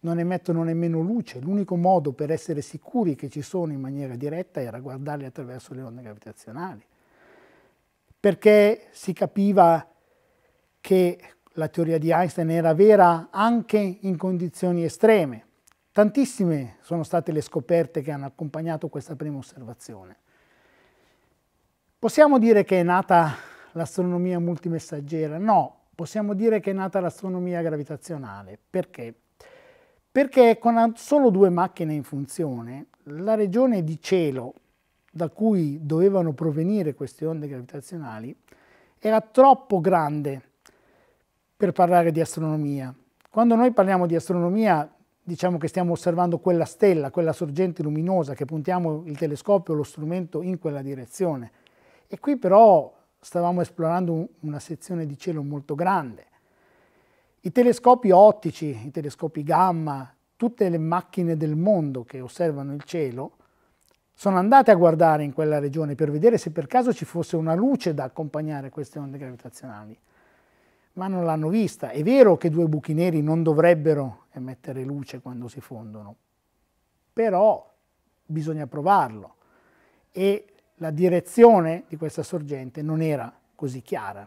non emettono nemmeno luce, l'unico modo per essere sicuri che ci sono in maniera diretta era guardarli attraverso le onde gravitazionali. Perché si capiva che la teoria di Einstein era vera anche in condizioni estreme, Tantissime sono state le scoperte che hanno accompagnato questa prima osservazione. Possiamo dire che è nata l'astronomia multimessaggera? No, possiamo dire che è nata l'astronomia gravitazionale. Perché? Perché con solo due macchine in funzione, la regione di cielo da cui dovevano provenire queste onde gravitazionali era troppo grande per parlare di astronomia. Quando noi parliamo di astronomia diciamo che stiamo osservando quella stella, quella sorgente luminosa, che puntiamo il telescopio o lo strumento in quella direzione. E qui però stavamo esplorando una sezione di cielo molto grande. I telescopi ottici, i telescopi gamma, tutte le macchine del mondo che osservano il cielo, sono andate a guardare in quella regione per vedere se per caso ci fosse una luce da accompagnare queste onde gravitazionali, ma non l'hanno vista. È vero che due buchi neri non dovrebbero e mettere luce quando si fondono. Però bisogna provarlo e la direzione di questa sorgente non era così chiara,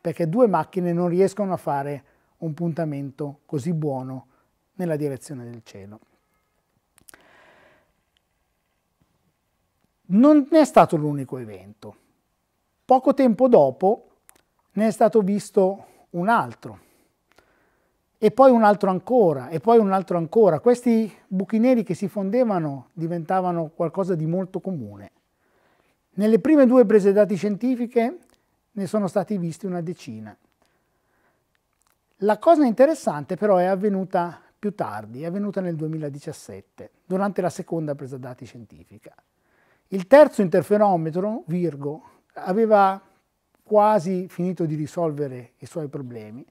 perché due macchine non riescono a fare un puntamento così buono nella direzione del cielo. Non è stato l'unico evento. Poco tempo dopo ne è stato visto un altro, e poi un altro ancora, e poi un altro ancora. Questi buchi neri che si fondevano diventavano qualcosa di molto comune. Nelle prime due prese dati scientifiche ne sono stati visti una decina. La cosa interessante però è avvenuta più tardi, è avvenuta nel 2017, durante la seconda presa dati scientifica. Il terzo interferometro, Virgo, aveva quasi finito di risolvere i suoi problemi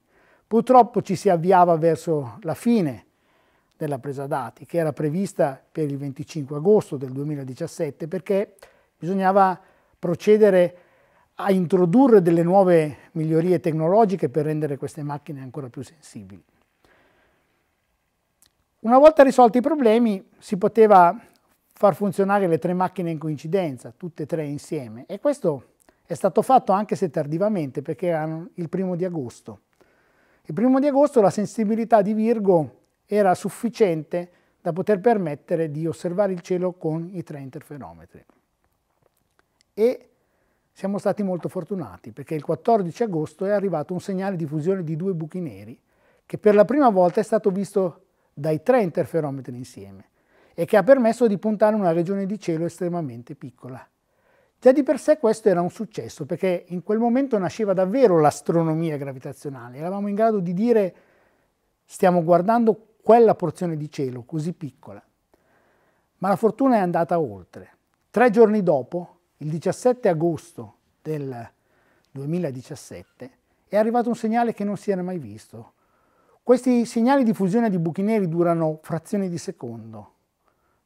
Purtroppo ci si avviava verso la fine della presa dati, che era prevista per il 25 agosto del 2017, perché bisognava procedere a introdurre delle nuove migliorie tecnologiche per rendere queste macchine ancora più sensibili. Una volta risolti i problemi si poteva far funzionare le tre macchine in coincidenza, tutte e tre insieme, e questo è stato fatto anche se tardivamente perché erano il primo di agosto. Il primo di agosto la sensibilità di Virgo era sufficiente da poter permettere di osservare il cielo con i tre interferometri. E siamo stati molto fortunati perché il 14 agosto è arrivato un segnale di fusione di due buchi neri che per la prima volta è stato visto dai tre interferometri insieme e che ha permesso di puntare una regione di cielo estremamente piccola, Già di per sé questo era un successo, perché in quel momento nasceva davvero l'astronomia gravitazionale, eravamo in grado di dire stiamo guardando quella porzione di cielo così piccola. Ma la fortuna è andata oltre. Tre giorni dopo, il 17 agosto del 2017, è arrivato un segnale che non si era mai visto. Questi segnali di fusione di buchi neri durano frazioni di secondo,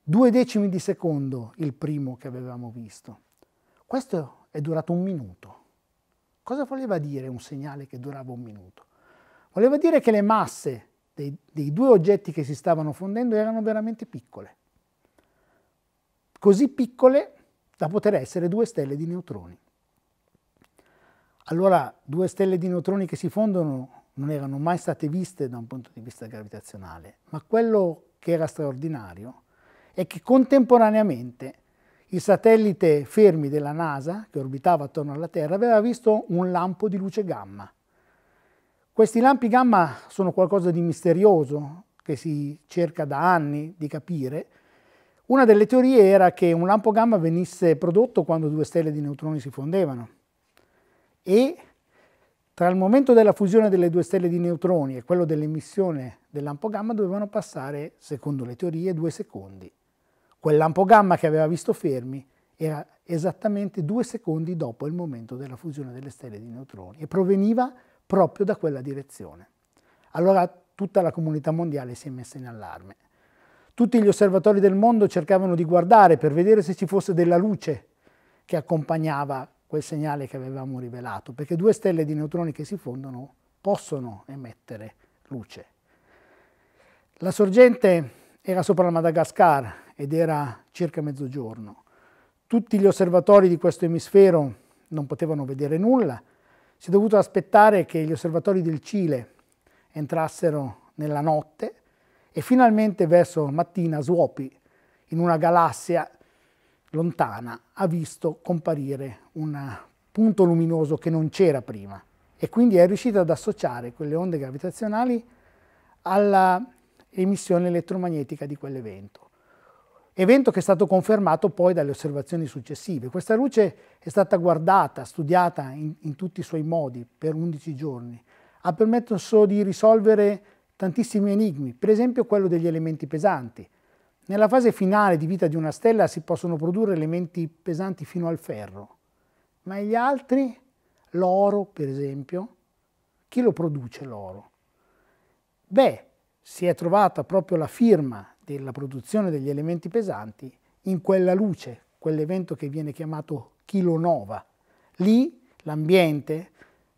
due decimi di secondo il primo che avevamo visto. Questo è durato un minuto. Cosa voleva dire un segnale che durava un minuto? Voleva dire che le masse dei, dei due oggetti che si stavano fondendo erano veramente piccole. Così piccole da poter essere due stelle di neutroni. Allora, due stelle di neutroni che si fondono non erano mai state viste da un punto di vista gravitazionale, ma quello che era straordinario è che contemporaneamente il satellite Fermi della NASA, che orbitava attorno alla Terra, aveva visto un lampo di luce gamma. Questi lampi gamma sono qualcosa di misterioso che si cerca da anni di capire. Una delle teorie era che un lampo gamma venisse prodotto quando due stelle di neutroni si fondevano e tra il momento della fusione delle due stelle di neutroni e quello dell'emissione del lampo gamma dovevano passare, secondo le teorie, due secondi. Quel lampo gamma che aveva visto Fermi era esattamente due secondi dopo il momento della fusione delle stelle di neutroni e proveniva proprio da quella direzione. Allora tutta la comunità mondiale si è messa in allarme. Tutti gli osservatori del mondo cercavano di guardare per vedere se ci fosse della luce che accompagnava quel segnale che avevamo rivelato, perché due stelle di neutroni che si fondono possono emettere luce. La sorgente era sopra il Madagascar ed era circa mezzogiorno. Tutti gli osservatori di questo emisfero non potevano vedere nulla, si è dovuto aspettare che gli osservatori del Cile entrassero nella notte e finalmente verso mattina Suopi, in una galassia lontana, ha visto comparire un punto luminoso che non c'era prima e quindi è riuscito ad associare quelle onde gravitazionali alla emissione elettromagnetica di quell'evento evento che è stato confermato poi dalle osservazioni successive. Questa luce è stata guardata, studiata in, in tutti i suoi modi per 11 giorni, ha permesso di risolvere tantissimi enigmi, per esempio quello degli elementi pesanti. Nella fase finale di vita di una stella si possono produrre elementi pesanti fino al ferro, ma gli altri, l'oro per esempio, chi lo produce l'oro? Beh, si è trovata proprio la firma della produzione degli elementi pesanti in quella luce, quell'evento che viene chiamato chilonova. Lì l'ambiente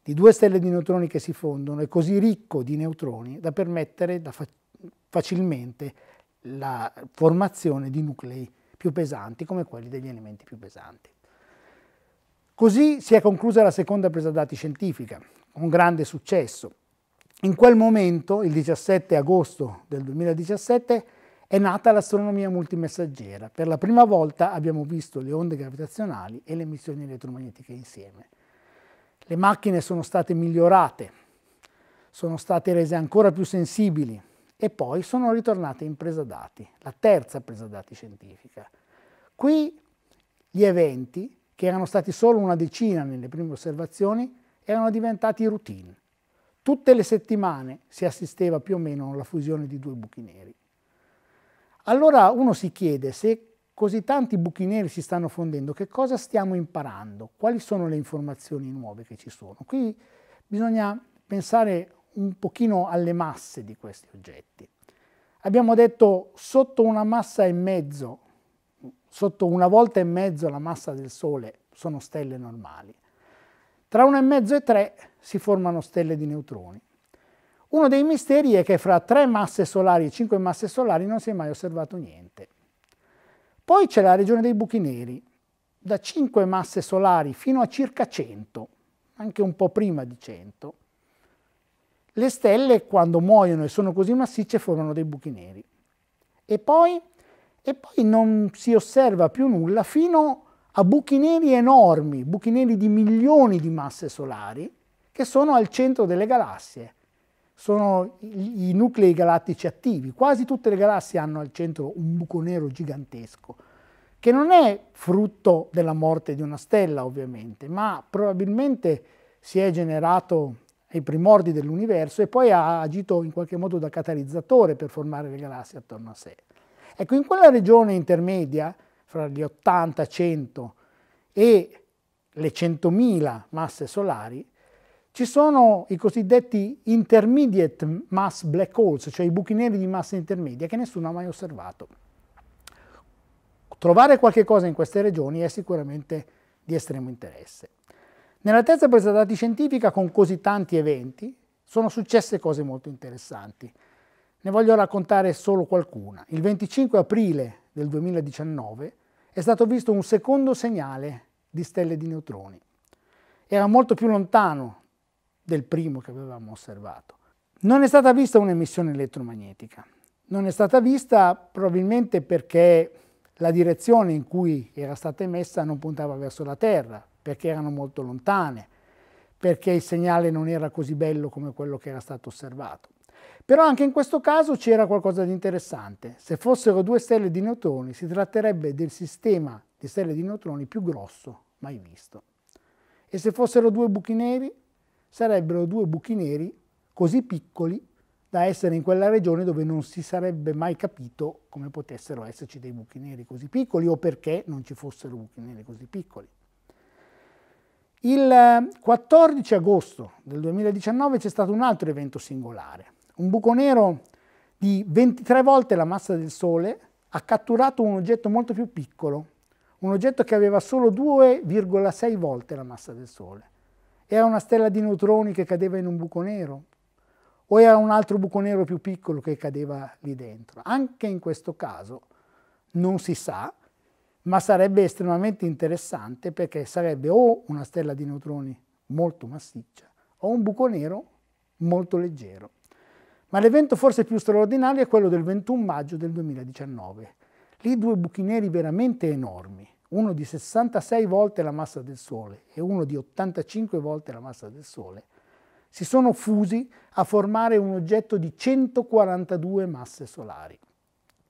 di due stelle di neutroni che si fondono è così ricco di neutroni da permettere da fa facilmente la formazione di nuclei più pesanti come quelli degli elementi più pesanti. Così si è conclusa la seconda presa dati scientifica, con grande successo. In quel momento, il 17 agosto del 2017, è nata l'astronomia multimessaggera. Per la prima volta abbiamo visto le onde gravitazionali e le emissioni elettromagnetiche insieme. Le macchine sono state migliorate, sono state rese ancora più sensibili e poi sono ritornate in presa dati, la terza presa dati scientifica. Qui gli eventi, che erano stati solo una decina nelle prime osservazioni, erano diventati routine. Tutte le settimane si assisteva più o meno alla fusione di due buchi neri. Allora uno si chiede se così tanti buchi neri si stanno fondendo, che cosa stiamo imparando? Quali sono le informazioni nuove che ci sono? Qui bisogna pensare un pochino alle masse di questi oggetti. Abbiamo detto sotto una massa e mezzo, sotto una volta e mezzo la massa del Sole sono stelle normali. Tra una e mezzo e tre si formano stelle di neutroni. Uno dei misteri è che fra tre masse solari e cinque masse solari non si è mai osservato niente. Poi c'è la regione dei buchi neri, da cinque masse solari fino a circa 100, anche un po' prima di 100. Le stelle quando muoiono e sono così massicce formano dei buchi neri. E poi, e poi non si osserva più nulla fino a buchi neri enormi, buchi neri di milioni di masse solari, che sono al centro delle galassie sono i nuclei galattici attivi. Quasi tutte le galassie hanno al centro un buco nero gigantesco, che non è frutto della morte di una stella ovviamente, ma probabilmente si è generato ai primordi dell'universo e poi ha agito in qualche modo da catalizzatore per formare le galassie attorno a sé. Ecco, in quella regione intermedia, fra gli 80, 100 e le 100.000 masse solari, ci sono i cosiddetti intermediate mass black holes, cioè i buchi neri di massa intermedia, che nessuno ha mai osservato. Trovare qualche cosa in queste regioni è sicuramente di estremo interesse. Nella terza presa dati scientifica, con così tanti eventi, sono successe cose molto interessanti. Ne voglio raccontare solo qualcuna. Il 25 aprile del 2019 è stato visto un secondo segnale di stelle di neutroni. Era molto più lontano del primo che avevamo osservato. Non è stata vista un'emissione elettromagnetica, non è stata vista probabilmente perché la direzione in cui era stata emessa non puntava verso la Terra, perché erano molto lontane, perché il segnale non era così bello come quello che era stato osservato. Però anche in questo caso c'era qualcosa di interessante. Se fossero due stelle di neutroni si tratterebbe del sistema di stelle di neutroni più grosso mai visto. E se fossero due buchi neri sarebbero due buchi neri così piccoli da essere in quella regione dove non si sarebbe mai capito come potessero esserci dei buchi neri così piccoli o perché non ci fossero buchi neri così piccoli. Il 14 eh, agosto del 2019 c'è stato un altro evento singolare. Un buco nero di 23 volte la massa del Sole ha catturato un oggetto molto più piccolo, un oggetto che aveva solo 2,6 volte la massa del Sole. Era una stella di neutroni che cadeva in un buco nero o era un altro buco nero più piccolo che cadeva lì dentro. Anche in questo caso non si sa, ma sarebbe estremamente interessante perché sarebbe o una stella di neutroni molto massiccia o un buco nero molto leggero. Ma l'evento forse più straordinario è quello del 21 maggio del 2019. Lì due buchi neri veramente enormi, uno di 66 volte la massa del Sole e uno di 85 volte la massa del Sole, si sono fusi a formare un oggetto di 142 masse solari.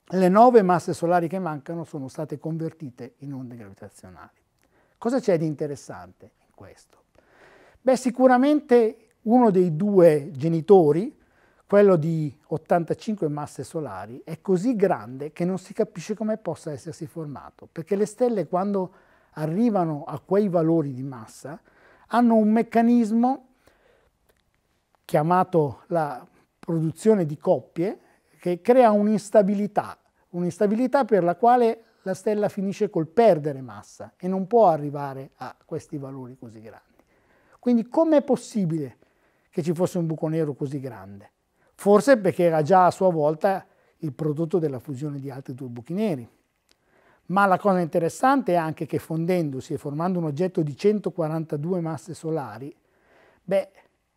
Le nove masse solari che mancano sono state convertite in onde gravitazionali. Cosa c'è di interessante in questo? Beh, sicuramente uno dei due genitori quello di 85 masse solari, è così grande che non si capisce come possa essersi formato, perché le stelle quando arrivano a quei valori di massa hanno un meccanismo chiamato la produzione di coppie che crea un'instabilità, un'instabilità per la quale la stella finisce col perdere massa e non può arrivare a questi valori così grandi. Quindi com'è possibile che ci fosse un buco nero così grande? forse perché era già a sua volta il prodotto della fusione di altri due buchi neri. Ma la cosa interessante è anche che fondendosi e formando un oggetto di 142 masse solari, beh,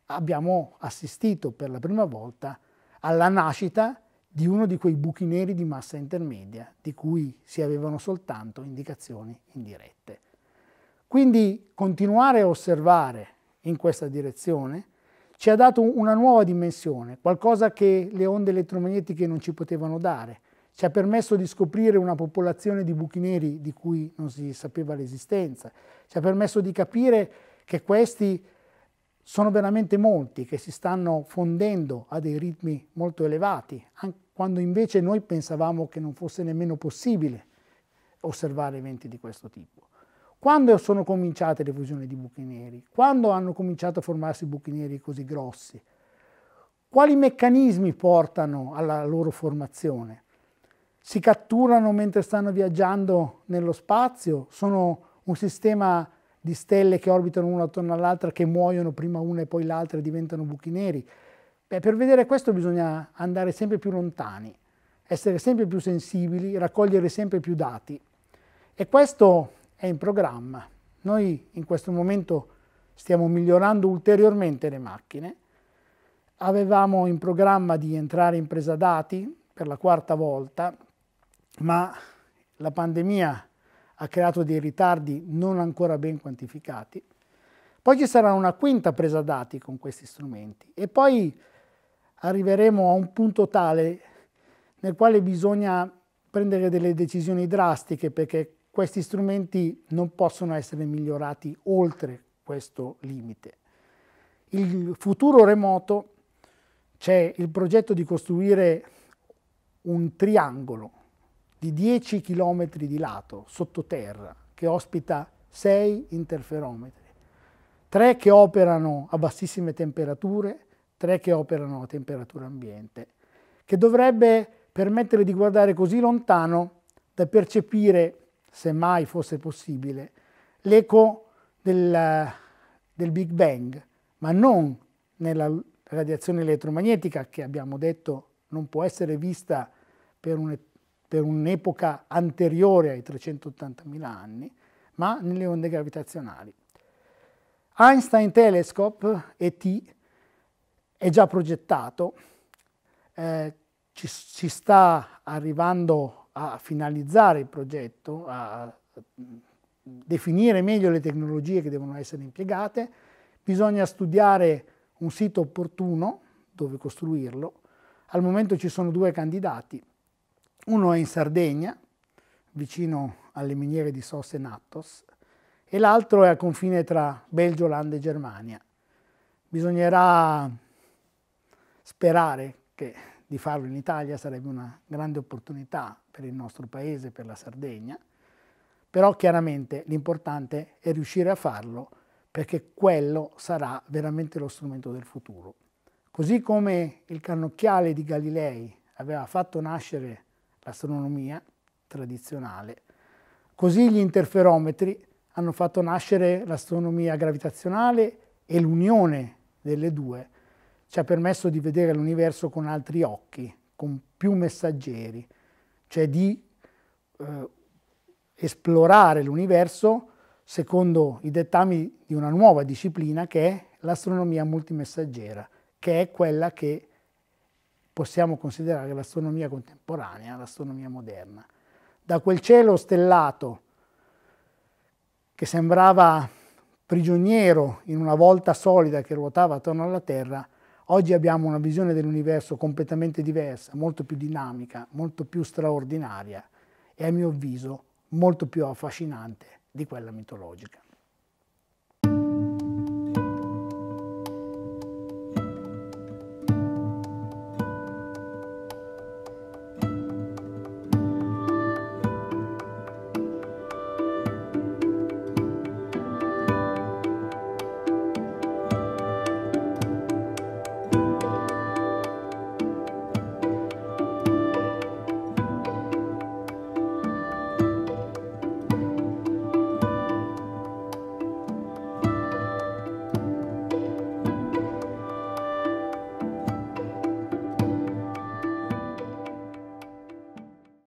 abbiamo assistito per la prima volta alla nascita di uno di quei buchi neri di massa intermedia di cui si avevano soltanto indicazioni indirette. Quindi continuare a osservare in questa direzione ci ha dato una nuova dimensione, qualcosa che le onde elettromagnetiche non ci potevano dare. Ci ha permesso di scoprire una popolazione di buchi neri di cui non si sapeva l'esistenza. Ci ha permesso di capire che questi sono veramente molti, che si stanno fondendo a dei ritmi molto elevati, quando invece noi pensavamo che non fosse nemmeno possibile osservare eventi di questo tipo. Quando sono cominciate le fusioni di buchi neri? Quando hanno cominciato a formarsi buchi neri così grossi? Quali meccanismi portano alla loro formazione? Si catturano mentre stanno viaggiando nello spazio? Sono un sistema di stelle che orbitano una attorno all'altra, che muoiono prima una e poi l'altra e diventano buchi neri? Beh, per vedere questo bisogna andare sempre più lontani, essere sempre più sensibili, raccogliere sempre più dati. E questo è in programma. Noi in questo momento stiamo migliorando ulteriormente le macchine. Avevamo in programma di entrare in presa dati per la quarta volta, ma la pandemia ha creato dei ritardi non ancora ben quantificati. Poi ci sarà una quinta presa dati con questi strumenti e poi arriveremo a un punto tale nel quale bisogna prendere delle decisioni drastiche perché questi strumenti non possono essere migliorati oltre questo limite. Il futuro remoto c'è il progetto di costruire un triangolo di 10 km di lato sottoterra che ospita 6 interferometri, 3 che operano a bassissime temperature, 3 che operano a temperatura ambiente, che dovrebbe permettere di guardare così lontano da percepire se mai fosse possibile, l'eco del, del Big Bang, ma non nella radiazione elettromagnetica che abbiamo detto non può essere vista per, un'epoca anteriore ai 380.000 anni, ma nelle onde gravitazionali. Einstein Telescope ET è già progettato, eh, ci, ci sta arrivando a finalizzare il progetto, a mm, definire meglio le tecnologie che devono essere impiegate, bisogna studiare un sito opportuno dove costruirlo. Al momento ci sono due candidati, uno è in Sardegna, vicino alle miniere di Sos e Nattos, e l'altro è a confine tra Belgio, Olanda e Germania. Bisognerà sperare che di farlo in Italia sarebbe una grande opportunità per il nostro paese, per la Sardegna, però chiaramente l'importante è riuscire a farlo perché quello sarà veramente lo strumento del futuro. Così come il cannocchiale di Galilei aveva fatto nascere l'astronomia tradizionale, così gli interferometri hanno fatto nascere l'astronomia gravitazionale e l'unione delle due ci ha permesso di vedere l'universo con altri occhi, con più messaggeri, cioè di eh, esplorare l'universo secondo i dettami di una nuova disciplina che è l'astronomia multimessaggera, che è quella che possiamo considerare l'astronomia contemporanea, l'astronomia moderna. Da quel cielo stellato che sembrava prigioniero in una volta solida che ruotava attorno alla Terra, Oggi abbiamo una visione dell'universo completamente diversa, molto più dinamica, molto più straordinaria e a mio avviso molto più affascinante di quella mitologica.